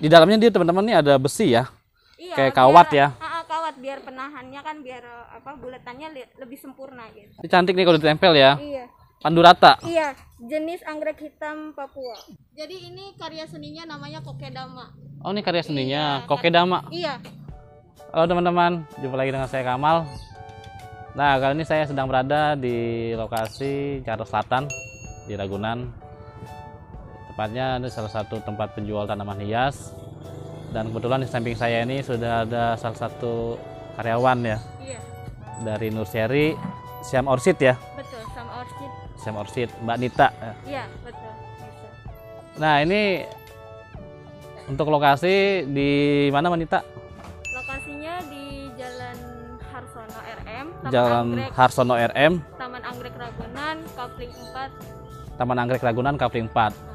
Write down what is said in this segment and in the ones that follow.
di dalamnya dia teman-teman nih ada besi ya iya, kayak kawat biar, ya uh, kawat biar penahannya kan biar apa bulatannya lebih sempurna gitu cantik nih kalau ditempel ya iya rata Iya, jenis anggrek hitam Papua. Jadi ini karya seninya namanya kokedama. Oh, ini karya seninya iya, kokedama. Iya. Halo teman-teman, jumpa lagi dengan saya Kamal. Nah, kali ini saya sedang berada di lokasi Jakarta Selatan di Ragunan. Tepatnya ini salah satu tempat penjual tanaman hias. Dan kebetulan di samping saya ini sudah ada salah satu karyawan ya. Iya. Dari nursery Siam Orchid ya. Betul, Siam Orchid. Siam Orchid, Mbak Nita. Ya? Iya, betul. betul. Nah, ini untuk lokasi di mana Mbak Nita? Lokasinya di Jalan Harsono RM, Taman Jalan Anggrek, Harsono RM, Taman Anggrek Ragunan, Kapling 4. Taman Anggrek Ragunan, Kapling 4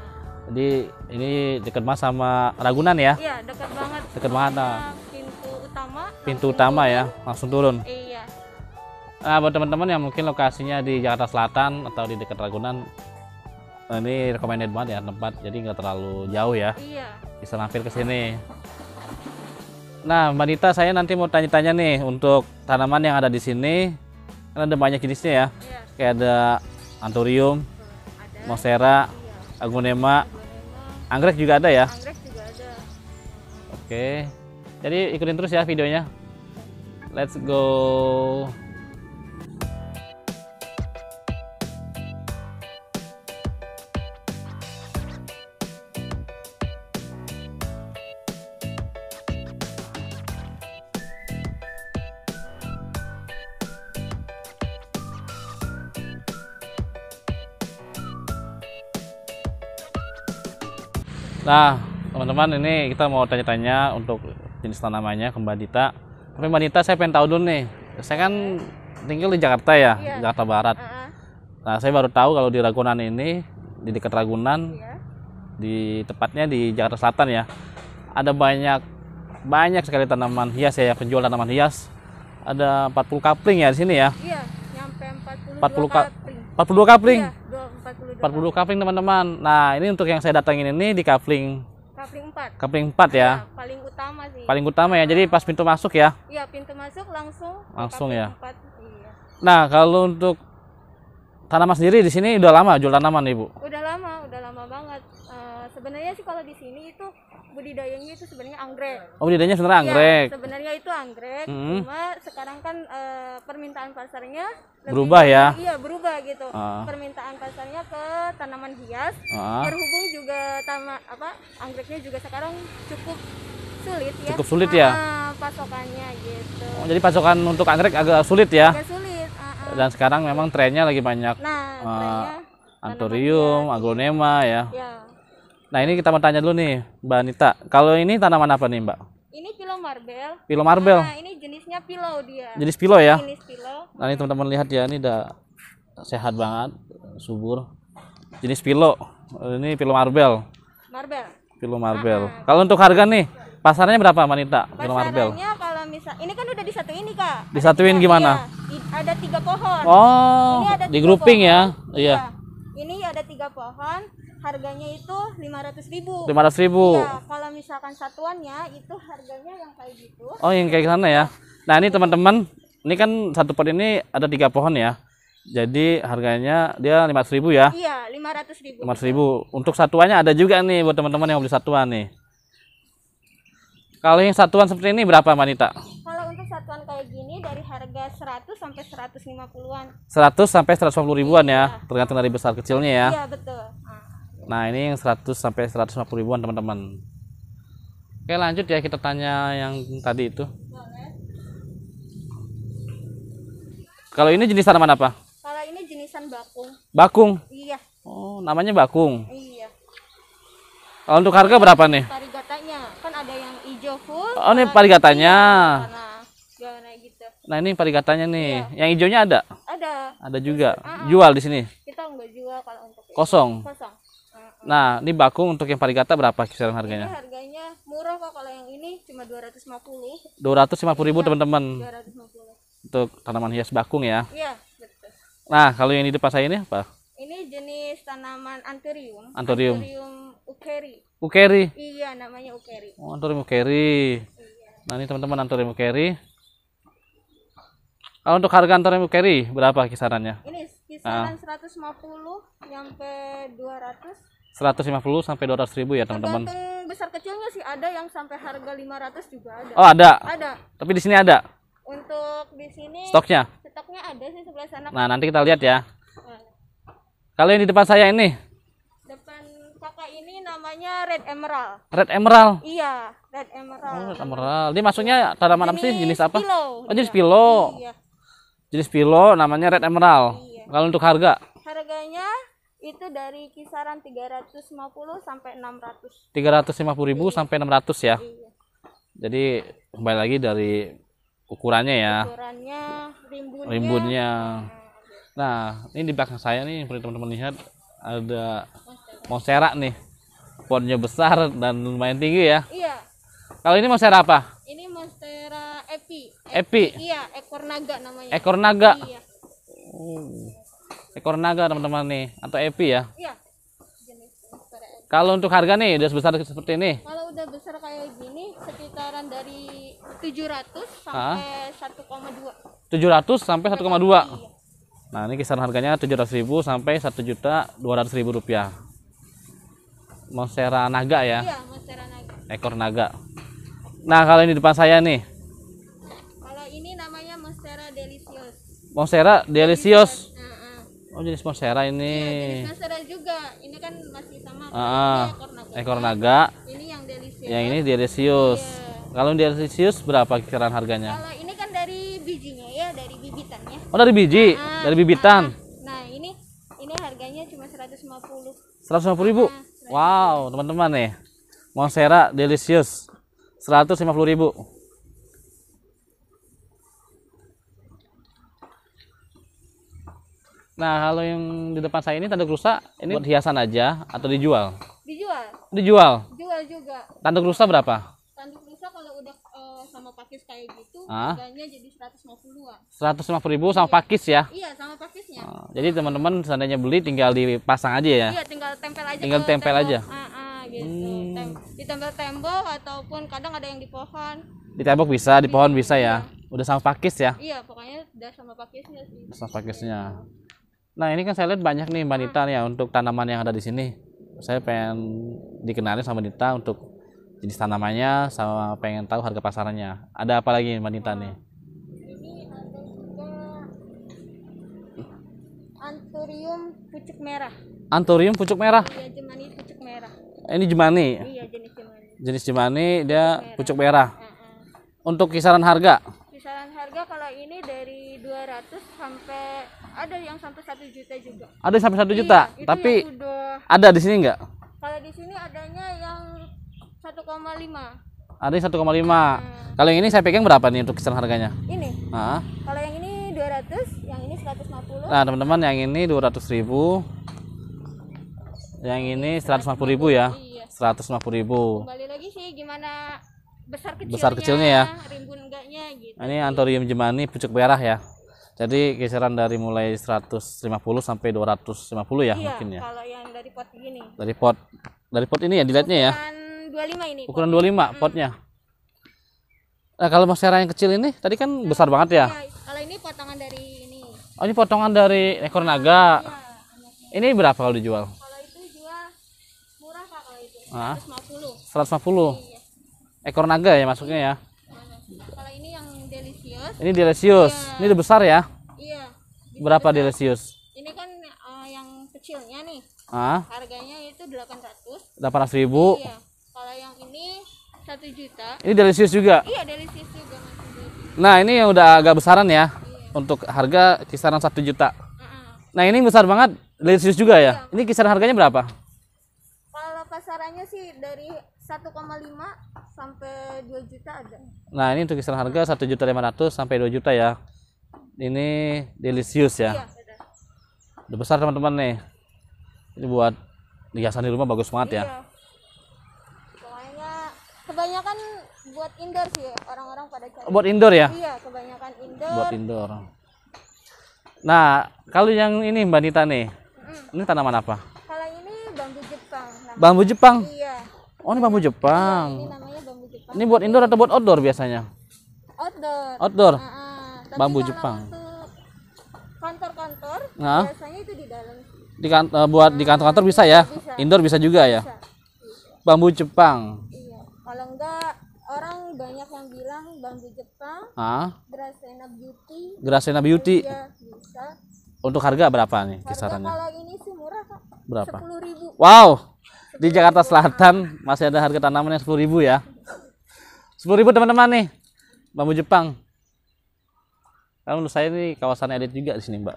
di ini dekat mas sama Ragunan ya? Iya, dekat banget. Dekat banget. Nah. Pintu utama. Pintu utama turun. ya, langsung turun. Iya. Nah, buat teman-teman yang mungkin lokasinya di Jakarta Selatan atau di dekat Ragunan, nah, ini recommended banget ya tempat. Jadi nggak terlalu jauh ya. Iya. Bisa mampir ke sini. Nah, Mbak Nita, saya nanti mau tanya-tanya nih untuk tanaman yang ada di sini. Kan ada banyak jenisnya ya. Iya. Kayak ada anturium, ada, mosera, iya. agunema, Anggrek juga ada ya? Anggrek juga ada. Oke. Jadi ikutin terus ya videonya. Let's go. Nah, teman-teman ini kita mau tanya-tanya untuk jenis tanamannya ke Mbak Dita. Tapi Mbak Dita saya pengen tahu dulu nih. Saya kan tinggal di Jakarta ya, iya. Jakarta Barat. Uh -huh. Nah, saya baru tahu kalau di Ragunan ini, di dekat Ragunan, iya. di tepatnya di Jakarta Selatan ya, ada banyak banyak sekali tanaman hias ya, penjual tanaman hias. Ada 40 kapling ya di sini ya. Iya, nyampe 40 40 kapling. 42 kapling. Iya, 40 kafling teman-teman. Nah, ini untuk yang saya datangin ini di kafling kafling 4. Kafling 4 ya. Iya, paling utama sih. Paling utama ya. Jadi pas pintu masuk ya. Iya, pintu masuk langsung. Langsung ya. 4, iya. Nah, kalau untuk tanaman sendiri di sini udah lama jual tanaman, Ibu? Udah lama, udah lama banget. Uh, sebenarnya sih kalau di sini itu budidayanya itu sebenarnya anggrek. Oh, budidayanya sebenarnya iya, anggrek. sebenarnya itu anggrek, hmm. cuma sekarang kan e, permintaan pasarnya lebih, berubah ya. Iya, berubah gitu. Uh. Permintaan pasarnya ke tanaman hias. Uh. Terhubung juga tama, apa anggreknya juga sekarang cukup sulit ya. Cukup sulit ya. pasokannya gitu. Oh, jadi pasokan untuk anggrek agak sulit ya. Agak sulit. Uh-huh. Dan sekarang memang trennya lagi banyak. Nah, trennya Anturium, aglonema ya. ya Nah ini kita mau tanya dulu nih Mbak Anita. Kalau ini tanaman apa nih Mbak? Ini pilo marbel. Pilo marbel. Nah, ini jenisnya pilo dia. Jenis pilo ya. Jenis pilo. Nah ini teman-teman lihat ya ini udah sehat banget, subur. Jenis pilo. Ini pilo marbel. Marbel. Pilo marbel. Uh ah, ah. Kalau untuk harga nih pasarnya berapa Mbak Anita? pilo marbel. kalau misal ini kan udah disatuin nih kak. Disatuin ada gimana? Iya. Ada tiga pohon. Oh. Ini ada di grouping pohon. ya. Iya. iya. Ini ada tiga pohon harganya itu 500 ribu 500 ribu Iya, kalau misalkan satuannya itu harganya yang kayak gitu oh yang kayak sana ya nah ini teman-teman ini kan satu pot ini ada tiga pohon ya jadi harganya dia 500 ribu ya iya 500 ribu 500 ribu untuk satuannya ada juga nih buat teman-teman yang beli satuan nih kalau yang satuan seperti ini berapa Manita? Kalau untuk satuan kayak gini dari harga 100 sampai 150-an. 100 sampai 150 ribuan ya? iya. ya, tergantung dari besar kecilnya ya. Iya, betul nah ini yang 100 sampai 150 ribuan teman-teman oke lanjut ya kita tanya yang tadi itu kalau ini jenis tanaman apa kalau ini jenisan bakung bakung iya oh namanya bakung iya kalau untuk harga berapa nih parigatanya kan ada yang hijau full oh ini parigatanya gitu. Nah ini parigatanya nih, iya. yang hijaunya ada? Ada. Ada juga. Ah, ah. Jual di sini? Kita nggak jual kalau untuk kosong. Itu. Kosong. Nah, ini bakung untuk yang parigata berapa kisaran harganya? Ini harganya murah kok kalau yang ini cuma 250. 250 ribu iya, teman-teman. Ya, Untuk tanaman hias bakung ya. Iya, betul. Nah, kalau yang di depan saya ini apa? Ini jenis tanaman antirium antirium Anterium ukeri. Ukeri. Iya, namanya ukeri. Oh, anterium ukeri. Iya. Nah, ini teman-teman anterium ukeri. Kalau ah, untuk harga anterium ukeri berapa kisarannya? Ini ah. kisaran nah. 150 sampai 200 150 sampai 200 ribu ya teman-teman besar kecilnya sih ada yang sampai harga 500 juga ada oh ada ada tapi di sini ada untuk di sini stoknya stoknya ada sih sebelah sana nah nanti kita lihat ya nah. kalau yang di depan saya ini depan kakak ini namanya red emerald red emerald iya red emerald oh, red emerald ini maksudnya tanaman apa sih jenis apa pillow. oh jenis pilo iya. jenis pilo namanya red emerald iya. kalau untuk harga harganya itu dari kisaran 350 sampai 600 350 ribu iya. sampai 600 ya iya. jadi kembali lagi dari ukurannya ya ukurannya rimbunnya, rimbunnya. Iya. nah ini di belakang saya nih seperti teman-teman lihat ada monstera nih pohonnya besar dan lumayan tinggi ya iya kalau ini monstera apa ini monstera epi epi, epi. iya ekor naga namanya ekor naga iya. Oh ekor naga teman-teman nih atau epi ya iya jenis kalau untuk harga nih udah sebesar seperti ini kalau udah besar kayak gini sekitaran dari 700 sampai 1,2 700 sampai 1,2 iya. nah ini kisaran harganya 700.000 sampai 1 juta 200.000 rupiah Monstera naga ya iya monstera naga ekor naga nah kalau ini depan saya nih kalau ini namanya monstera delicious monstera delicious Oh jenis monstera ini. Ya, jenis monstera juga. Ini kan masih sama. Ah, ekor naga. Ah. Eh, ini yang delicious. Yang ini delicious. Iya. Kalau delicious berapa kisaran harganya? Kalau ini kan dari bijinya ya, dari bibitannya. Oh dari biji, nah, dari bibitan. Nah, nah ini ini harganya cuma seratus lima puluh. Seratus lima puluh ribu. Ah, wow teman-teman nih, monstera lima puluh ribu. Nah, kalau yang di depan saya ini tanduk rusa, ini buat hiasan aja atau dijual? Dijual. Dijual. Dijual juga. Tanduk rusa berapa? Tanduk rusa kalau udah uh, sama pakis kayak gitu, ah? harganya jadi 150-an. 150 ribu sama iya. pakis ya? Iya, sama pakisnya. Oh, jadi teman-teman seandainya beli tinggal dipasang aja ya? Iya, tinggal tempel aja. Tinggal tempel tempel aja. Ah, ah, gitu. Hmm. Tem ditempel tembok ataupun kadang ada yang di pohon. Di tembok bisa, di pohon bisa ya. Iya. Udah sama pakis ya? Iya, pokoknya udah sama pakisnya sih. Sama pakisnya. Iya. Nah ini kan saya lihat banyak nih wanita ya untuk tanaman yang ada di sini. Saya pengen dikenalin sama wanita untuk jenis tanamannya sama pengen tahu harga pasarnya Ada apa lagi wanita nih? Anturium pucuk merah. Anturium pucuk merah. Iya, jemani pucuk merah. Ini jemani. Iya, jenis jemani. Jenis jemani dia pucuk merah. Pucuk merah. Uh -uh. Untuk kisaran harga? Kisaran harga kalau ini dari 200 sampai ada yang sampai satu juta juga ada sampai satu juta iya, tapi udah... ada di sini enggak? kalau di sini adanya yang satu koma lima. ada yang koma lima. Hmm. kalau yang ini saya pegang berapa nih untuk kisaran harganya ini nah. kalau yang ini dua ratus, yang ini seratus lima puluh. nah teman-teman yang ini dua ratus ribu yang ini seratus lima puluh ribu ya iya. Seratus lima puluh ribu kembali lagi sih gimana besar kecilnya, besar kecilnya ya rimbun enggaknya gitu ini antorium jemani pucuk merah ya jadi kisaran dari mulai 150 sampai 250 ya iya, mungkin ya. kalau yang dari pot ini. Dari pot dari pot ini ya dilihatnya ya. Ukuran 25 ini. Ukuran pot. 25 hmm. potnya. Nah, kalau masyarakat yang kecil ini tadi kan nah, besar banget ya. Iya, kalau ini potongan dari ini. Oh, ini potongan dari ekor naga. Iya, ini berapa kalau dijual? Kalau itu jual murah Pak kalau itu. 150. 150. Iya. Ekor naga ya masuknya ya. Ini Delicious. Iya. Ini udah besar ya? Iya. Berapa besar. Kan, Delicious? Ini kan uh, yang kecilnya nih. Ah. Harganya itu 800. 800 ribu. Iya. Kalau yang ini 1 juta. Ini Delicious juga? Iya, Delicious juga. Masih nah, ini yang udah agak besaran ya. Iya. Untuk harga kisaran 1 juta. Uh -uh. Nah, ini besar banget. Delicious juga ya? Iya. Ini kisaran harganya berapa? Kalau pasarannya sih dari 1,5 sampai 2 juta ada. Nah, ini untuk kisaran harga juta ratus sampai 2 juta ya. Ini delicious ya. Iya, Udah besar teman-teman nih. Ini buat hiasan di rumah bagus banget ya. Soalnya iya. kebanyakan buat indoor sih orang-orang pada cari. Buat indoor ya? Iya, kebanyakan indoor. Buat indoor. Nah, kalau yang ini Mbak Nita nih. Mm. Ini tanaman apa? Kalau ini bambu Jepang. namanya. bambu Jepang? Iya. Oh, ini bambu Jepang. Iya, ini ini buat indoor atau buat outdoor biasanya? Outdoor. Outdoor. Uh -uh. Tapi Bambu Jepang. Kantor-kantor nah. biasanya itu di dalam. Di kantor, eh, buat di kantor-kantor bisa ya? Bisa. Indoor bisa juga ya? Bisa. Bambu Jepang. Iya. Kalau enggak orang banyak yang bilang bambu Jepang. Ah. Grasena Beauty. Grasena Beauty. Iya, bisa. Untuk harga berapa nih harga kisarannya? Kalau ini sih murah, Kak. Berapa? ribu. Wow. di Jakarta Selatan masih ada harga tanamannya sepuluh ribu ya sepuluh ribu teman-teman nih bambu Jepang Kalau menurut saya ini kawasan edit juga di sini mbak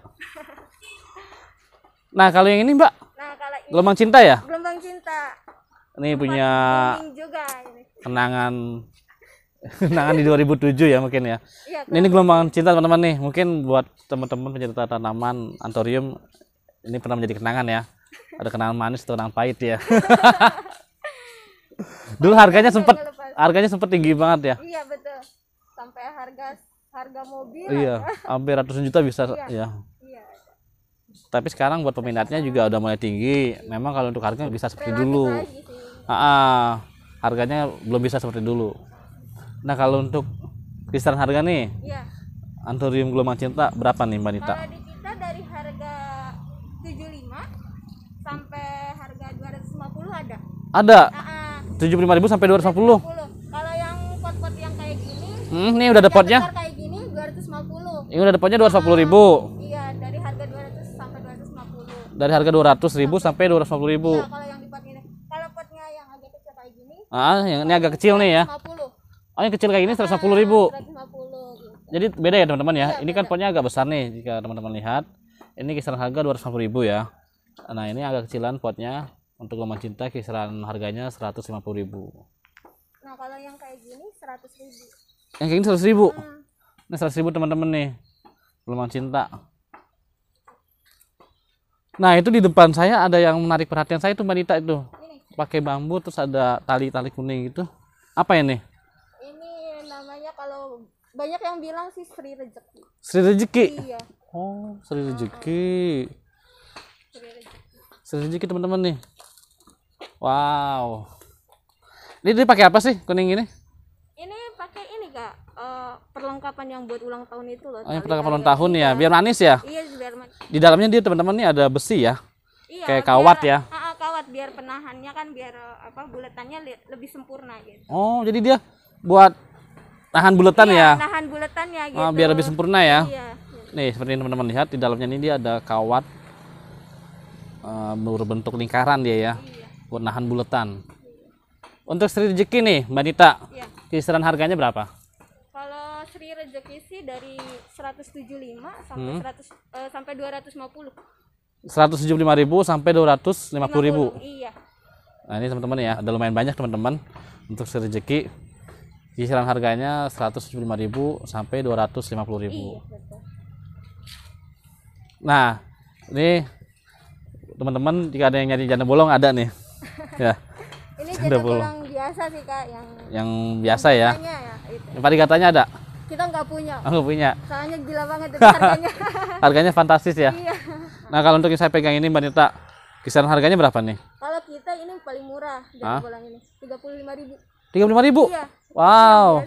nah kalau yang ini mbak nah, kalau ini, gelombang cinta ya gelombang cinta ini Tempat punya juga ini. kenangan kenangan di 2007 ya mungkin ya, ya ini, ini gelombang cinta teman-teman nih mungkin buat teman-teman pencinta tanaman antorium ini pernah menjadi kenangan ya ada kenangan manis atau kenangan pahit ya dulu harganya iya, sempat harganya sempat tinggi banget ya iya betul sampai harga harga mobil iya hampir ratusan juta bisa iya. ya iya. tapi sekarang buat peminatnya juga udah mulai tinggi memang kalau untuk harganya bisa seperti dulu ah, ah, harganya belum bisa seperti dulu nah kalau untuk kisaran harga nih iya. antorium gelombang cinta berapa nih mbak Nita kalau di kita dari harga 75 sampai harga 250 ada ada tujuh puluh lima sampai dua ratus Hmm, ini udah dapatnya? Kayak gini 250. Ini udah dapatnya 250 ribu. Iya, dari harga 200 sampai 250. Dari harga 200 ribu sampai 250 ribu. Iya, kalau yang di ini. Kalau potnya yang agak kecil kayak gini. Ah, yang ini agak kecil 150. nih ya. Oh, yang kecil kayak gini 150 ah, ribu. 150. Gitu. Jadi beda ya teman-teman ya. Iya, ini beda. kan potnya agak besar nih jika teman-teman lihat. Ini kisaran harga 250 ribu ya. Nah, ini agak kecilan potnya. Untuk gelombang cinta kisaran harganya 150 ribu Nah, kalau yang kayak gini 100 ribu yang kayak gini seratus ribu hmm. ini seratus ribu teman-teman nih belum cinta nah itu di depan saya ada yang menarik perhatian saya itu manita itu pakai bambu terus ada tali-tali kuning gitu, apa ini ini namanya kalau banyak yang bilang sih Sri Rezeki Sri Rezeki iya oh Sri ah. Rezeki Sri Rezeki, Sri Rezeki teman-teman nih wow ini pakai apa sih kuning ini agak uh, eh, perlengkapan yang buat ulang tahun itu loh. Oh, yang perlengkapan ulang tahun ya, biar manis ya. Iya, biar manis. Di dalamnya dia teman-teman nih ada besi ya. Iya, kayak kawat ya. Uh, kawat biar penahannya kan biar eh, apa buletannya lebih sempurna gitu. Oh, jadi dia buat tahan buletan iya, ya. Tahan buletan ya oh, gitu. Oh, biar lebih sempurna ya. Iya. Nih, seperti teman-teman lihat di dalamnya ini dia ada kawat uh, eh, berbentuk lingkaran dia ya. Iya. Buat nahan buletan. Untuk sri rezeki nih, Mbak Nita. ya. Kisaran harganya berapa? Sri rezeki sih dari 175 sampai hmm. 100 uh, eh, sampai 250. 175 ribu sampai 250 50, ribu. Iya. Nah ini teman-teman ya, ada lumayan banyak teman-teman untuk Sri rezeki. Kisaran harganya 175 ribu sampai 250 ribu. Iya, betul. Nah, ini teman-teman jika ada yang nyari janda bolong ada nih. ya. ini janda, bolong. Yang biasa sih kak yang yang biasa ya. Ya, yang ya. ya Yang katanya ada kita nggak punya oh, nggak punya soalnya gila banget itu harganya harganya fantastis ya iya. nah kalau untuk yang saya pegang ini mbak Nita kisaran harganya berapa nih kalau kita ini paling murah dari ah? bolang ini tiga puluh lima ribu tiga puluh lima ribu iya. wow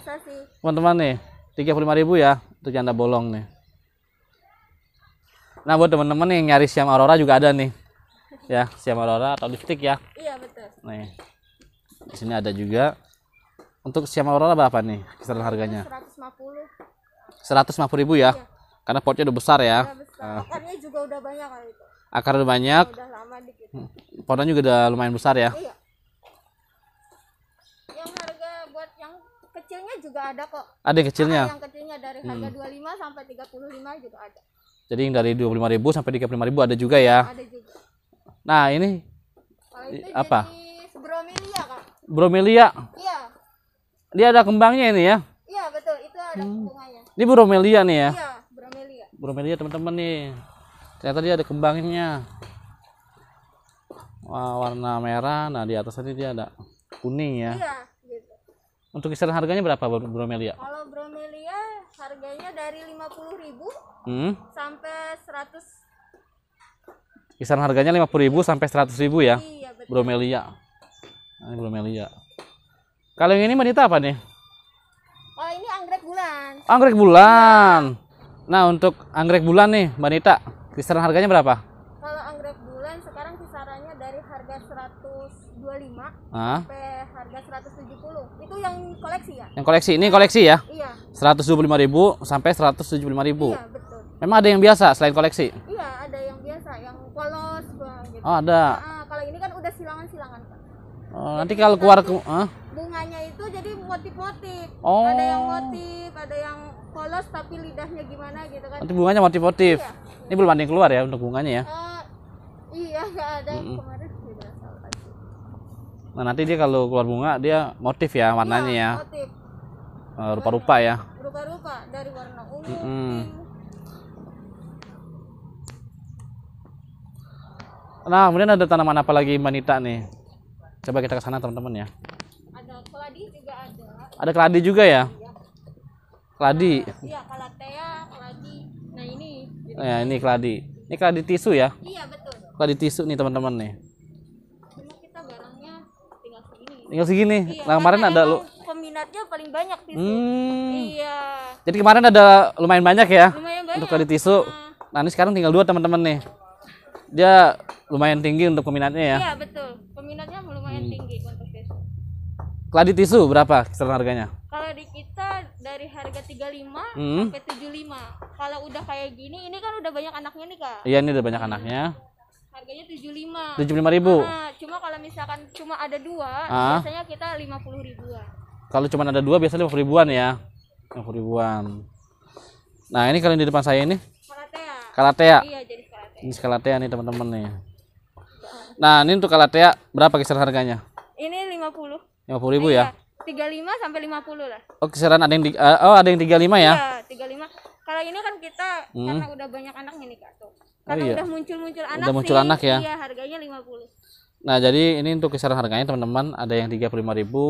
teman-teman nih tiga puluh lima ribu ya untuk janda bolong nih nah buat teman-teman yang nyari siam aurora juga ada nih ya siam aurora atau lipstick ya iya betul nih di sini ada juga untuk siam aurora berapa nih kisaran harganya? 150. 150 ribu ya? Iya. Karena potnya udah besar ya. Uh. Akarnya juga udah banyak kali itu. Akar udah banyak. Udah lama dikit. Hmm. Potnya juga udah lumayan besar ya? Iya. Yang harga buat yang kecilnya juga ada kok. Ada yang kecilnya? Ah, yang kecilnya dari harga hmm. 25 sampai 35 juga ada. Jadi yang dari ribu sampai ribu ada juga ya? Ada juga. Nah, ini Kalau itu apa? Bromelia, Kak. Bromelia? Iya dia ada kembangnya ini ya iya betul itu ada hmm. bunganya ini bromelia nih ya iya bromelia bromelia teman-teman nih ternyata dia ada kembangnya Wah, warna merah nah di atas tadi dia ada kuning ya iya gitu. untuk kisaran harganya berapa bromelia kalau bromelia harganya dari 50 ribu hmm? sampai 100 kisaran harganya 50 ribu sampai 100 ribu ya iya, betul. bromelia ini bromelia kalau yang ini wanita apa nih? Kalau ini anggrek bulan. Anggrek bulan. Nah, untuk anggrek bulan nih, wanita, kisaran harganya berapa? Kalau anggrek bulan sekarang kisarannya dari harga 125 ah? sampai harga 170. Itu yang koleksi ya? Yang koleksi. Ini koleksi ya? Iya. 125.000 sampai 175.000. Iya, betul. Memang ada yang biasa selain koleksi? Iya, ada yang biasa, yang polos gitu. Oh, ada. Nah, kalau ini kan udah silangan-silangan, Pak. Oh, nanti kalau keluar ke, ah? motif-motif oh. ada yang motif ada yang polos tapi lidahnya gimana gitu kan Nanti bunganya motif-motif iya. ini belum ada yang keluar ya untuk bunganya ya uh, iya nggak ada mm -mm. kemarin tidak salah lagi nah nanti dia kalau keluar bunga dia motif ya warnanya iya, ya motif. Eh, rupa-rupa ya rupa-rupa dari warna ungu mm -mm. Nah, kemudian ada tanaman apa lagi Manita nih? Coba kita ke sana teman-teman ya. Ada keladi ada keladi juga ya? Keladi. Iya, kalatea, keladi. Nah, ini. Jadi ya, ini keladi. Ini keladi tisu ya? Iya, betul. Keladi tisu nih, teman-teman nih. Cuma kita barangnya tinggal segini. Tinggal segini. Iya, nah, kemarin ada lu peminatnya paling banyak tisu. Hmm. Iya. Jadi kemarin ada lumayan banyak ya? Lumayan banyak. Untuk keladi tisu. Iya. Nah, ini sekarang tinggal dua teman-teman nih. Dia lumayan tinggi untuk peminatnya ya? Iya, betul. Peminatnya lumayan hmm. tinggi. Ladi tisu berapa kisaran harganya? Kalau di kita dari harga 35 hmm. sampai 75. Kalau udah kayak gini, ini kan udah banyak anaknya nih, Kak. Iya, ini udah banyak hmm. anaknya. Harganya 75. 75 ribu. Nah, cuma kalau misalkan cuma ada dua, ah. biasanya kita 50 ribuan. Kalau cuma ada dua, biasanya 50 ribuan ya. 50 ribuan. Nah, ini kalian di depan saya ini. Kalatea. Kalatea. Iya, jadi Kalatea. Ini Kalatea nih, teman-teman nih. Nah, ini untuk Kalatea berapa kisaran harganya? Ini 50 lima puluh ribu iya, ya tiga lima sampai lima puluh lah oh kisaran ada yang di, uh, oh ada yang tiga lima ya iya, tiga lima kalau ini kan kita hmm. karena udah banyak anak ini kak tuh karena oh, iya. udah muncul muncul anak udah muncul anak ya iya harganya lima puluh nah jadi ini untuk kisaran harganya teman-teman ada yang tiga puluh lima ribu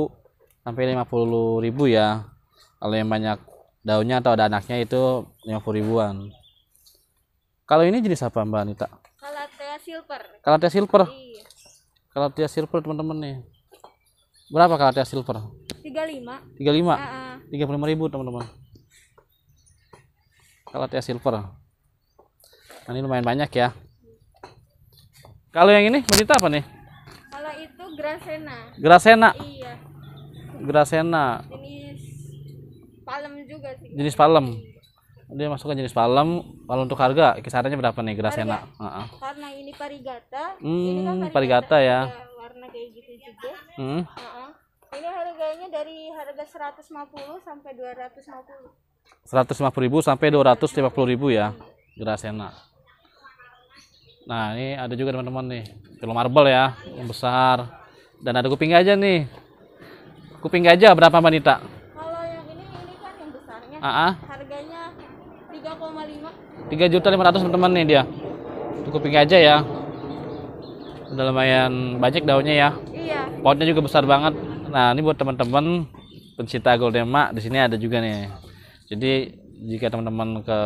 sampai lima puluh ribu ya kalau yang banyak daunnya atau ada anaknya itu lima puluh ribuan kalau ini jenis apa mbak Anita? Kalatea silver. Kalatea silver. Iya. Kalatea silver teman-teman nih. Berapa kalau tiap silver? 35. 35. Ah, ah. Tiga puluh lima ribu teman-teman. Kalau tiap silver. Nah, ini lumayan banyak ya. Kalau yang ini berita apa nih? Kalau itu grasena. Grasena. Iya. Grasena. Jenis palem juga sih. Jenis palem. Dia masukkan jenis palem. Kalau untuk harga kisarannya berapa nih grasena? Harga. Uh ah, -huh. Karena ini parigata. Hmm, ini kan hmm, parigata, parigata ya. ya kayak gitu juga hmm. uh -uh. ini harganya dari harga 150 sampai 250 150 sampai 250 ribu ya Grasena nah ini ada juga teman-teman nih film marble ya yang besar dan ada kuping gajah nih kuping gajah berapa Mbak kalau yang ini ini kan yang besarnya uh -uh. harganya 3,5 3 juta 500 teman-teman nih dia kuping gajah ya udah lumayan banyak daunnya ya iya pohonnya juga besar banget nah ini buat teman-teman pencinta golden mak di sini ada juga nih jadi jika teman-teman ke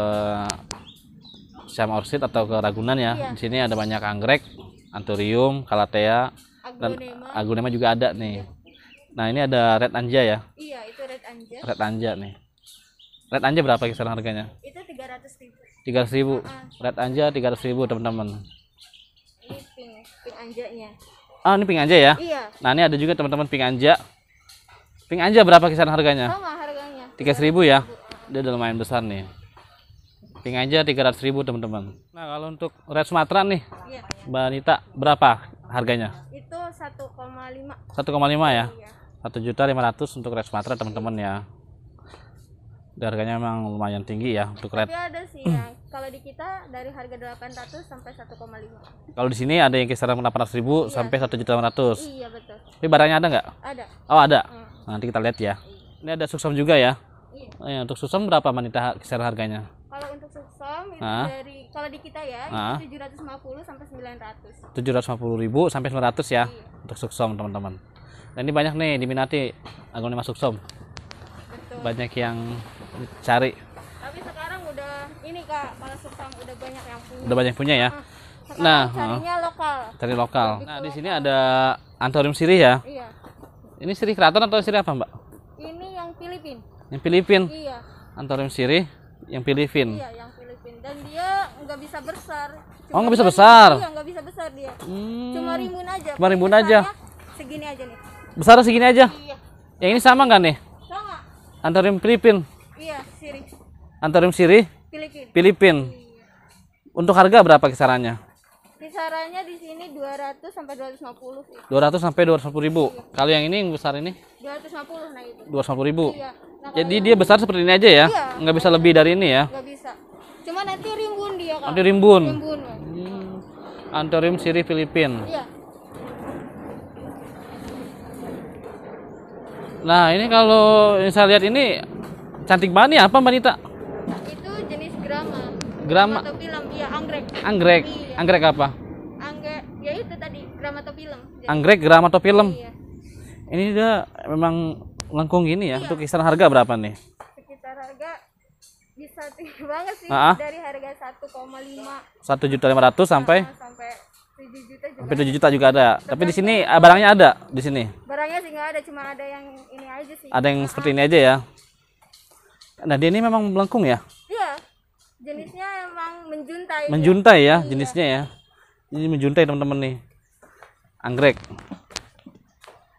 Siam Orchid atau ke Ragunan ya iya. di sini ada banyak anggrek anturium kalatea agunema. dan agunema juga ada nih iya. nah ini ada red anja ya iya itu red anja red anja nih red anja berapa kisaran harganya itu tiga ratus ribu tiga ribu uh -huh. red anja tiga ribu teman-teman pink anjanya ah ini pink anja ya iya nah ini ada juga teman-teman pink anja pink anja berapa kisaran harganya sama harganya tiga ribu ya dia udah lumayan besar nih pink anja tiga ratus ribu teman-teman nah kalau untuk red sumatera nih iya. mbak Anita berapa harganya itu 1,5 1,5 ya iya. satu juta lima ratus untuk red sumatera teman-teman ya harganya memang lumayan tinggi ya untuk red. Tapi ada sih yang kalau di kita dari harga 800 sampai 1,5. Kalau di sini ada yang kisaran 800 ribu iya. sampai 1 juta 800. Iya betul. Tapi barangnya ada nggak? Ada. Oh ada. Hmm. nanti kita lihat ya. Iya. Ini ada suksom juga ya. Iya. Eh, untuk suksom berapa manita kisaran harganya? Kalau untuk suksom itu ah. dari kalau di kita ya ah. 750 sampai 900. 750 ribu sampai 900 ya iya. untuk suksom teman-teman. Dan ini banyak nih diminati aglonema masuk Betul. Banyak yang cari tapi sekarang udah ini kak Palesukam udah banyak yang punya udah banyak punya ya Uh, nah carinya lokal cari lokal nah di sini ada antorium sirih ya iya ini sirih keraton atau sirih apa mbak ini yang Filipin yang Filipin iya antorium sirih yang Filipin iya yang Filipin dan dia nggak bisa besar oh, cuma oh nggak bisa besar iya nggak bisa besar dia hmm. cuma rimbun aja cuma rimbun aja segini aja nih besar segini aja iya. yang ini sama nggak nih sama antorium Filipin Iya, sirih. Antarium sirih? Filipin. Filipin. Iya. Untuk harga berapa kisarannya? Kisarannya di sini 200 sampai 250 sih. 200 sampai 250 ribu. Iya. Kalau yang ini yang besar ini? 250 nah itu. 250 ribu. Iya. Nah, Jadi dia besar seperti ini aja ya? Iya. Nggak bisa lebih dari ini ya? Nggak bisa. Cuma nanti rimbun dia kan. Nanti rimbun. Rimbun. Hmm. Antarium sirih Filipin. Iya. Nah ini kalau saya lihat ini Cantik banget nih apa Mbak Nita? Itu jenis grama. Grama. atau film, iya anggrek. Anggrek. Iya. Anggrek apa? Anggrek, ya itu tadi grama atau film. Anggrek grama atau film. Iya. Ini dia memang lengkung gini ya. Iya. Untuk kisaran harga berapa nih? Sekitar harga bisa tinggi banget sih dari harga 1,5 satu juta 500 sampai sampai 7 juta juga. Sampai juta juga ada. Tetap Tapi di sini barangnya ada di sini. Barangnya sih nggak ada, cuma ada yang ini aja sih. Ada yang seperti ini aja ya. Nah, dia ini memang melengkung ya? Iya. Jenisnya emang menjuntai. Menjuntai ya, ya jenisnya ya. Ini menjuntai teman-teman nih. Anggrek.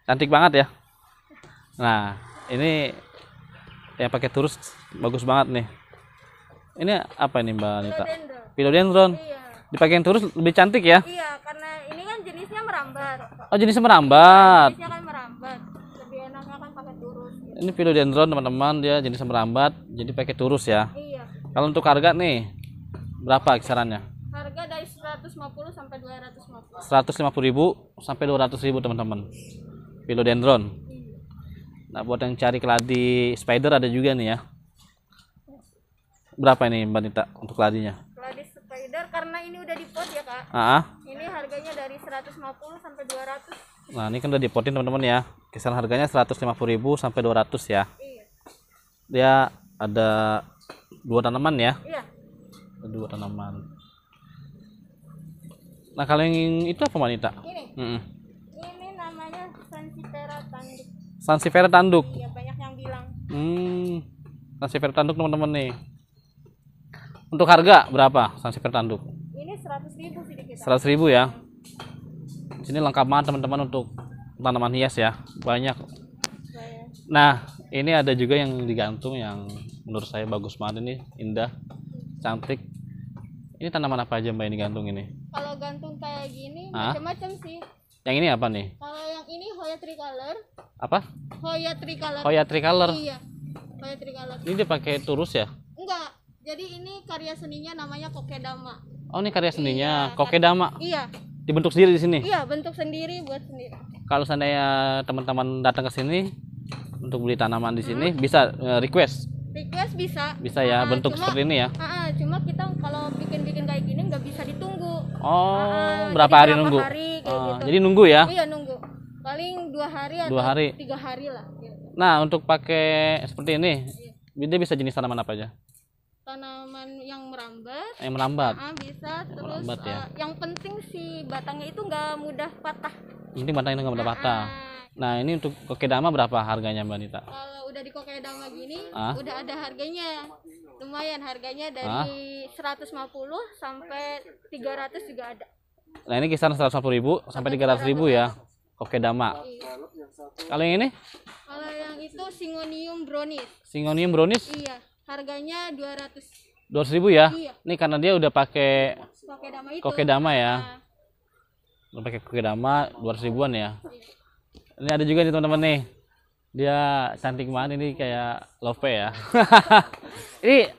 Cantik banget ya. Nah, ini yang pakai turus bagus banget nih. Ini apa ini Mbak Anita? Philodendron. Iya. Dipakai yang turus lebih cantik ya? Iya, karena ini kan jenisnya merambat. Oh, jenisnya merambat. Nah, jenisnya kan ini philodendron teman-teman dia jenis semerambat, jadi pakai turus ya iya kalau untuk harga nih berapa kisarannya harga dari 150 sampai 250 150 ribu sampai 200 ribu teman-teman philodendron iya. nah buat yang cari keladi spider ada juga nih ya berapa ini mbak Nita untuk keladinya keladi spider karena ini udah di pot ya kak -huh. Ah, ah. ini harganya dari 150 sampai 200 nah ini kan udah dipotin teman-teman ya kisaran harganya 150.000 sampai 200 ya iya. dia ada dua tanaman ya iya. dua tanaman nah kalau yang itu apa wanita ini mm -mm. ini namanya sansifera tanduk sansifera tanduk iya banyak yang bilang hmm sansifera tanduk teman-teman nih untuk harga berapa sansifera tanduk ini 100.000 sih kita 100.000 ya sini lengkap banget teman-teman untuk tanaman hias ya banyak nah ini ada juga yang digantung yang menurut saya bagus banget ini indah cantik ini tanaman apa aja mbak ini gantung ini kalau gantung kayak gini macam-macam sih yang ini apa nih kalau yang ini hoya tricolor apa hoya tricolor hoya tricolor iya hoya tricolor ini dipakai turus ya enggak jadi ini karya seninya namanya kokedama oh ini karya seninya iya, kokedama iya dibentuk sendiri di sini iya bentuk sendiri buat sendiri kalau seandainya teman-teman datang ke sini untuk beli tanaman di sini hmm. bisa eh, request request bisa bisa ya uh, bentuk cuma, seperti ini ya uh, cuma kita kalau bikin bikin kayak gini nggak bisa ditunggu oh uh, berapa hari nunggu hari, uh, gitu. jadi nunggu ya iya nunggu paling dua hari atau dua hari. tiga hari lah gitu. nah untuk pakai seperti ini iya. dia bisa jenis tanaman apa aja tanaman yang merambat yang merambat uh, bisa terus merambat, ya. uh, yang penting si batangnya itu nggak mudah patah sunting batang dengan bata. Nah ini untuk kokedama berapa harganya Mbak Nita? Kalau udah di kokedama gini, ah? udah ada harganya. Lumayan harganya dari ah? 150 sampai 300 juga ada. Nah ini kisaran 150 ribu sampai 300 ribu ya kokedama. Iya. Kalau yang ini? Kalau yang itu singonium brownies. Singonium brownies? Iya, harganya 200. 200 ribu ya? Iya. Ini karena dia udah pakai kokedama, itu. kokedama ya. Nah Lo pakai kedama 200 ribuan ya. Ini ada juga nih teman-teman nih. Dia cantik banget ini kayak love ya. ini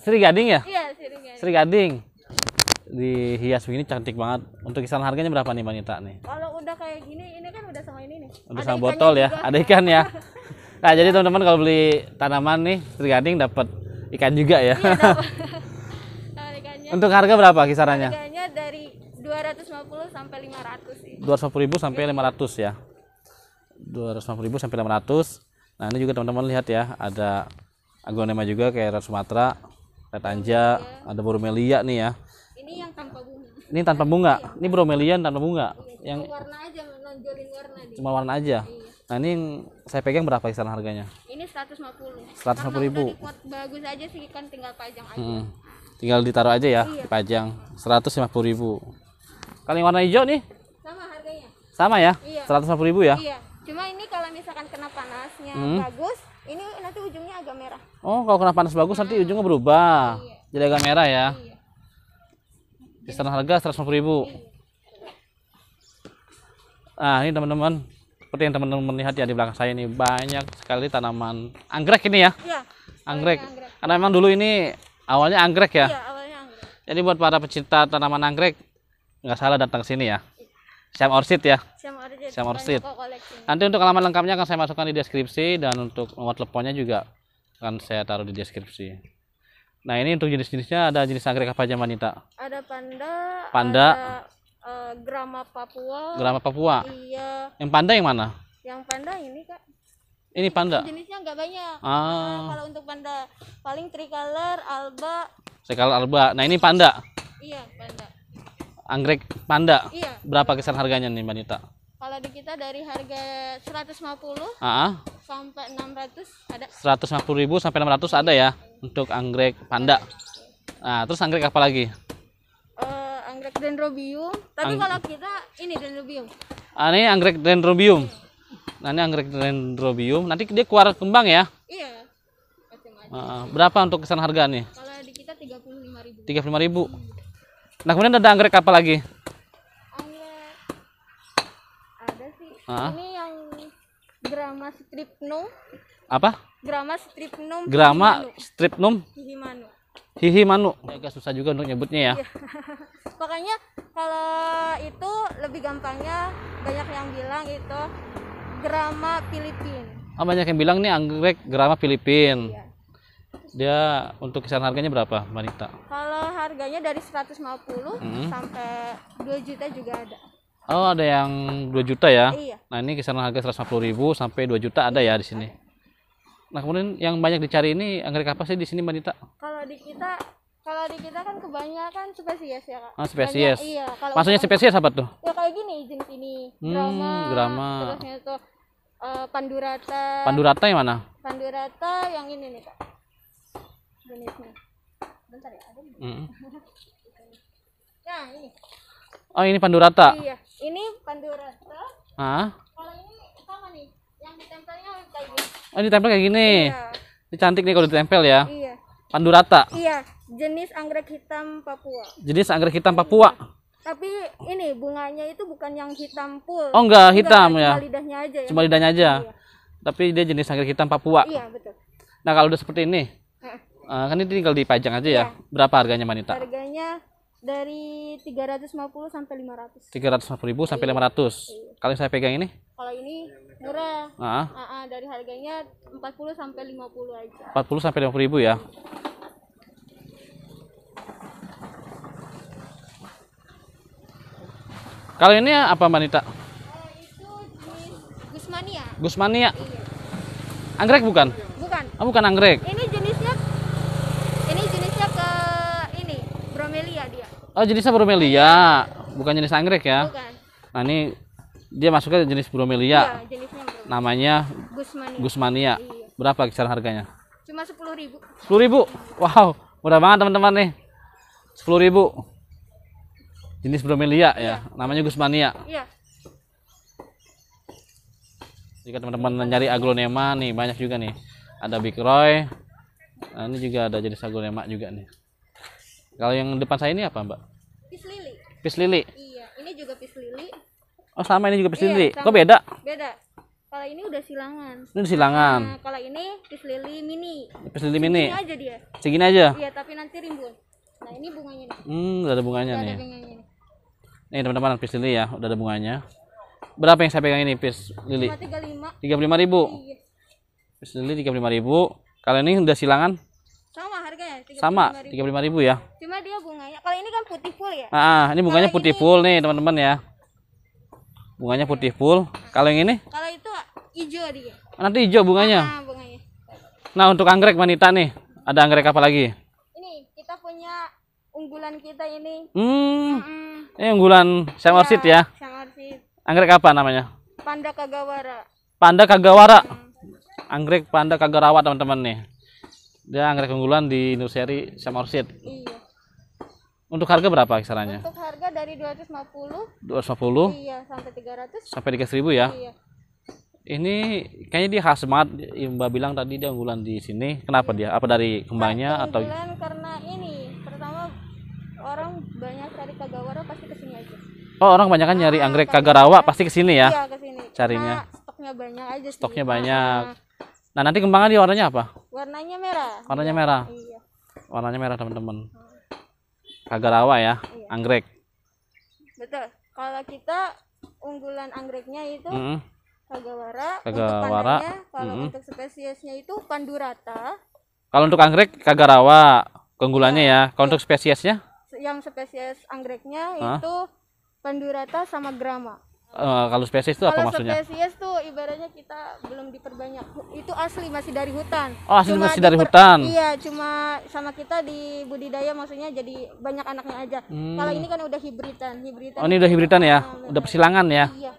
Sri Gading ya? Iya, Sri Gading. Sri Gading. Dihias begini cantik banget. Untuk kisaran harganya berapa nih wanita nih? Kalau udah kayak gini, ini kan udah sama ini nih. Udah ada sama botol ya, juga. ada ikan ya. Nah, jadi teman-teman kalau beli tanaman nih, Sri Gading dapat ikan juga ya. Iya, Untuk harga berapa kisarannya? Harganya dari 250 sampai 500 sih. 250 ribu sampai 500 ya. 250 ribu sampai 500. Nah, ini juga teman-teman lihat ya, ada aglonema juga kayak red Sumatera, red anja, ya. ada bromelia nih ya. Ini yang tanpa bunga. Ini tanpa bunga. Ini bromelia tanpa bunga. Iya. iya yang warna aja menonjolin warna dia. Cuma warna aja. Iya. Nah, ini yang saya pegang berapa kisaran harganya? Ini 150. 150 ribu. bagus aja sih kan tinggal pajang aja. Hmm. Tinggal ditaruh aja ya, iya. dipajang. 150 ribu kalau warna hijau nih? Sama harganya. Sama ya? Iya. 150 ribu ya? Iya. Cuma ini kalau misalkan kena panasnya hmm. bagus, ini nanti ujungnya agak merah. Oh, kalau kena panas bagus nah. nanti iya. ujungnya berubah. Iya. Jadi agak merah ya. Iya. Kisaran harga 150 ribu. Iya. Nah, ini teman-teman, seperti yang teman-teman lihat ya di belakang saya ini banyak sekali tanaman anggrek ini ya. Iya. Anggrek. Iya, anggrek. Karena memang dulu ini awalnya anggrek ya. Iya, awalnya anggrek. Jadi buat para pecinta tanaman anggrek nggak salah datang ke sini ya. Siam Orsit ya. Siam Orsit. Nanti untuk alamat lengkapnya akan saya masukkan di deskripsi dan untuk nomor teleponnya juga akan saya taruh di deskripsi. Nah, ini untuk jenis-jenisnya ada jenis anggrek apa aja, Manita? Ada panda. Panda. Ada, uh, grama Papua. Grama Papua. Iya. Yang panda yang mana? Yang panda ini, Kak. Ini panda. Jenisnya nggak banyak. Ah. Nah, kalau untuk panda paling tricolor, alba. Tricolor alba. Nah, ini panda. Iya, panda anggrek panda. Iya. Berapa kisaran harganya nih Mbak Nita? Kalau di kita dari harga 150 Aa. Ah, ah. sampai 600 ada. 150 ribu sampai 600 ada ya untuk anggrek panda. Nah, terus anggrek apa lagi? Uh, anggrek dendrobium. Tapi Ang... kalau kita ini dendrobium. Ah, ini anggrek dendrobium. Nah, ini anggrek dendrobium. Nanti dia keluar kembang ya? Iya. Uh, berapa untuk kisaran harga nih? Kalau di kita 35 ribu. 35 ribu. Nah kemudian ada anggrek apa lagi? Anggrek ada sih. Ah? Ini yang Grama stripnum. Apa? Grama stripnum. Grama stripnum. Hihimanu. Hihimanu. Ya, agak susah juga untuk nyebutnya ya. Makanya iya. kalau itu lebih gampangnya banyak yang bilang itu Grama Filipin. Oh, banyak yang bilang nih anggrek Grama Filipin. Iya dia untuk kisaran harganya berapa Mbak Nita? Kalau harganya dari 150 hmm. sampai 2 juta juga ada. Oh, ada yang 2 juta ya? Iya. Nah, ini kisaran harga 150 ribu sampai 2 juta ada ya di sini. Nah, kemudian yang banyak dicari ini anggrek apa sih di sini Mbak Nita? Kalau di kita kalau di kita kan kebanyakan spesies ya, Kak. Ah, spesies. Banyak, iya, kalau Maksudnya kita, spesies apa tuh? Ya kayak gini, jenis ini. Hmm, drama. drama. Terusnya tuh eh, uh, pandurata. Pandurata yang mana? Pandurata yang ini nih, Kak jenisnya bentar ya ada mm -hmm. nah ini oh ini pandurata iya ini pandurata ah kalau ini sama nih yang ditempelnya kayak gini oh ini tempel kayak gini iya. ini cantik nih kalau ditempel ya iya pandurata iya jenis anggrek hitam Papua jenis anggrek hitam Papua iya tapi ini bunganya itu bukan yang hitam full oh enggak hitam enggak, ya cuma lidahnya aja ya? cuma lidahnya aja iya. tapi dia jenis anggrek hitam Papua iya betul nah kalau udah seperti ini Uh, kan ini tinggal dipajang aja ya. ya. Berapa harganya Manita? Harganya dari 350 sampai 500. 350 ribu iya. sampai 500. Iya. Kalau saya pegang ini? Kalau ini murah. Uh -huh. Uh -huh. dari harganya 40 sampai 50 aja. 40 sampai 50 ribu ya. Kalau ini apa Manita? Eh, Gusmania. Gusmania. Iya. Anggrek bukan? Bukan. Oh, bukan anggrek. Ini Oh jenisnya bromelia, bukan jenis anggrek ya? Bukan. Nah ini dia masuknya jenis bromelia. Ya, jenisnya bromelia. Namanya Gusmania. Gusmania. Iya. Berapa kisaran harganya? Cuma sepuluh ribu. Sepuluh ribu? Wow, murah banget teman-teman nih. Sepuluh ribu. Jenis bromelia ya, ya. namanya Gusmania. Iya. Jika teman-teman mencari aglonema nih banyak juga nih. Ada Big Roy. Nah, ini juga ada jenis aglonema juga nih. Kalau yang depan saya ini apa, Mbak? Pis lili. Pis lili. Iya, ini juga pis lili. Oh, sama ini juga pis iya, lili. Sama. Kok beda? Beda. Kalau ini udah silangan. Ini silangan. Nah, kalau ini pis lili mini. Pis lili mini. Segini aja dia. Segini aja. Iya, tapi nanti rimbun. Nah, ini bunganya nih. Hmm, udah ada bunganya nih. Ada bunganya nih. Nih, teman-teman, pis lili ya, udah ada bunganya. Berapa yang saya pegang ini pis lili? 35. 35.000. Iya. Pis lili 35.000. Kalau ini udah silangan? harganya? 35 Sama, lima ribu ya. Cuma dia bunganya, kalau ini kan putih full ya? Ah, ah ini bunganya kalau putih ini, full nih teman-teman ya. Bunganya putih full. Kalau yang ini? Kalau itu hijau dia. Oh, nanti hijau bunganya. Nah, bunganya. Nah, untuk anggrek wanita nih, ada anggrek apa lagi? Ini kita punya unggulan kita ini. Hmm. Mm -mm. Ini unggulan Siam iya, ya. ya. Anggrek apa namanya? Panda Kagawara. Panda Kagawara. Hmm. Anggrek Panda Kagawara, teman-teman nih. Dia anggrek unggulan di nursery sama orsit. Iya. Untuk harga berapa kisarannya? Untuk harga dari 250. 250? Iya, sampai 300. Sampai ribu ya? Iya. Ini kayaknya dia khas banget Mbak bilang tadi dia unggulan di sini. Kenapa iya. dia? Apa dari kembangnya nah, atau Unggulan karena ini. Pertama orang banyak cari kagawara pasti ke sini aja. Oh, orang banyak kan nyari ah, anggrek kagarawa pasti ke sini ya? Iya, ke sini. Carinya. Nah, stoknya banyak aja Stoknya ah, banyak. Ah. Nah, nanti kembangnya dia warnanya apa? warnanya merah warnanya iya. merah iya. warnanya merah teman-teman rawa ya iya. anggrek betul kalau kita unggulan anggreknya itu mm -hmm. kagawara kagawara kalau mm -hmm. untuk spesiesnya itu pandurata kalau untuk anggrek kagak rawa keunggulannya ya, ya. kalau untuk spesiesnya yang spesies anggreknya huh? itu pandurata sama grama Eh, kalau spesies itu apa maksudnya? Kalau spesies tuh ibaratnya kita belum diperbanyak. Itu asli masih dari hutan. Oh, asli cuma masih dari hutan. Iya, cuma sama kita di budidaya maksudnya jadi banyak anaknya aja. Hmm. Kalau ini kan udah hibridan, hibridan. Oh, ini udah hibridan ya? Nah, udah persilangan ya? Iya.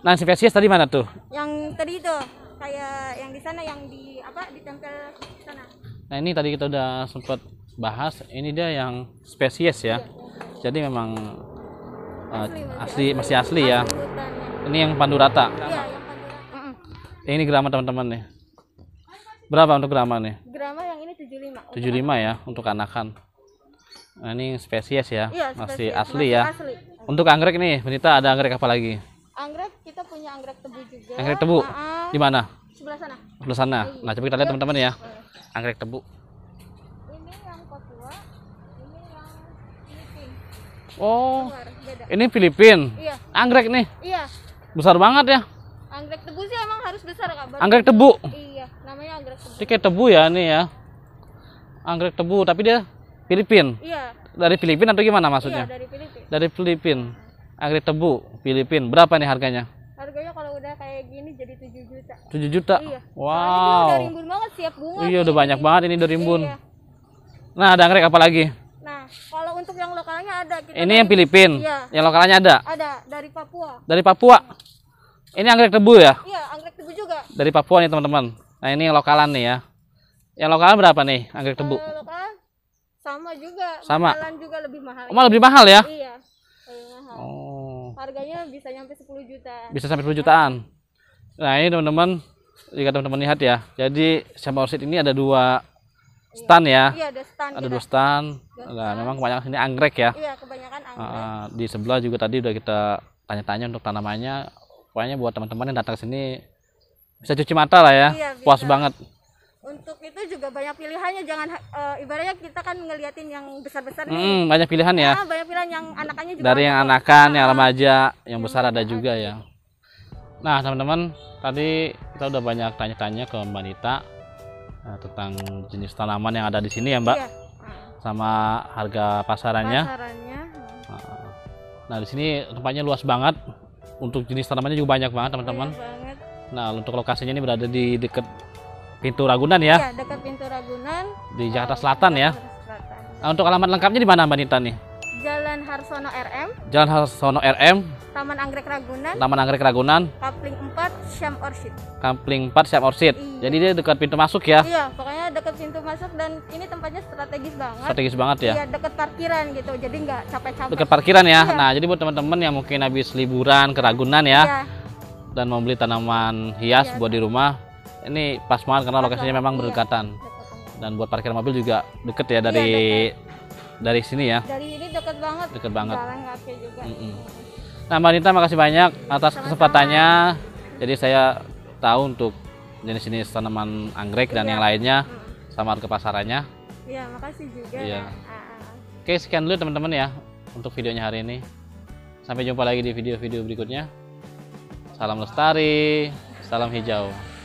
Nah, spesies tadi mana tuh? Yang tadi itu kayak yang di sana yang di apa ditempel sana. Nah, ini tadi kita udah sempat bahas, ini dia yang spesies ya. iya. Jadi memang asli, asli masih asli ya asli ini yang pandu rata ya, yang ini grama teman-teman nih berapa untuk grama nih grama yang ini 75 75 ya untuk anakan nah, ini spesies ya, ya spesies, masih asli masih ya asli. untuk anggrek nih Benita ada anggrek apa lagi anggrek kita punya anggrek tebu juga anggrek tebu ah, ah. di mana sebelah sana sebelah sana iya. nah coba kita lihat iya. teman-teman ya iya. anggrek tebu Oh. beda. Ini Filipin. Iya. Anggrek nih. Iya. Besar banget ya. Anggrek tebu sih emang harus besar kak. anggrek tebu. Iya, namanya anggrek tebu. Ini kayak tebu ya ini ya. Anggrek tebu, tapi dia Filipin. Iya. Dari Filipin atau gimana maksudnya? Iya, dari Filipin. Dari Filipin. Anggrek tebu Filipin. Berapa nih harganya? Harganya kalau udah kayak gini jadi 7 juta. 7 juta. Iya. Wow. Nah, ini udah rimbun banget siap bunga. Iya, udah banyak banget ini udah rimbun. Iya. Nah, ada anggrek apa lagi? untuk yang lokalnya ada. Kita ini kan yang Filipin. Iya. Yang lokalnya ada. Ada dari Papua. Dari Papua. Ini anggrek tebu ya? Iya, anggrek tebu juga. Dari Papua nih teman-teman. Nah ini yang lokalan nih ya. Yang lokalan berapa nih anggrek tebu? Uh, lokal sama juga. Sama. Lokalan juga lebih mahal. Oh, lebih mahal ya? Iya. Lebih mahal. Oh. Harganya bisa nyampe 10 juta. Bisa sampai 10 jutaan. Nah, ini teman-teman jika teman-teman lihat ya. Jadi sama orsit ini ada dua Iya. stan ya. Iya, ada stan. Ada dua stan nah, memang kebanyakan sini anggrek ya. Iya, kebanyakan ah, anggrek. Uh, di sebelah juga tadi udah kita tanya-tanya untuk tanamannya. Pokoknya buat teman-teman yang datang ke sini bisa cuci mata lah ya. Iya, Puas banget. Untuk itu juga banyak pilihannya, jangan uh, ibaratnya kita kan ngeliatin yang besar-besar nih. Mm, banyak pilihan ya. Ah, banyak pilihan yang anakannya juga. Dari yang anakan, yang remaja, yang besar ada juga ya. Nah, teman-teman, tadi kita udah banyak tanya-tanya ke Mbak Nita nah, tentang jenis tanaman yang ada di sini ya Mbak, iya. sama harga pasarannya. Pasarannya. Eh, nah di sini tempatnya luas banget, untuk jenis tanamannya juga banyak banget teman-teman. Nah untuk lokasinya ini berada di dekat pintu Ragunan ya. Iya dekat pintu Ragunan. Di Jakarta eh, Selatan ya. Nah, untuk alamat lengkapnya di mana Mbak Nita nih? Jalan Harsono RM. Jalan Harsono RM. Taman Anggrek Ragunan. Taman Anggrek Ragunan. Kampling 4 Syam Orchid. Kampling 4 Syam Orchid. Iya. Jadi dia dekat pintu masuk ya? Iya, pokoknya dekat pintu masuk dan ini tempatnya strategis banget. Strategis banget ya? Iya, dekat parkiran gitu. Jadi nggak capek-capek. Dekat parkiran ya. Iya. Nah, jadi buat teman-teman yang mungkin habis liburan ke Ragunan ya. Iya. Dan mau beli tanaman hias iya. buat di rumah, ini pas banget karena lokasinya memang iya. berdekatan. dan buat parkir mobil juga deket ya iya, dari iya, deket dari sini ya dari ini deket banget Deket banget juga mm -mm. nah mbak Nita makasih banyak atas Sama -sama. kesempatannya jadi saya tahu untuk jenis-jenis tanaman anggrek iya. dan yang lainnya sama ke pasarannya iya makasih juga iya. Ya. Ah, ah, ah. oke sekian dulu teman-teman ya untuk videonya hari ini sampai jumpa lagi di video-video berikutnya salam lestari salam hijau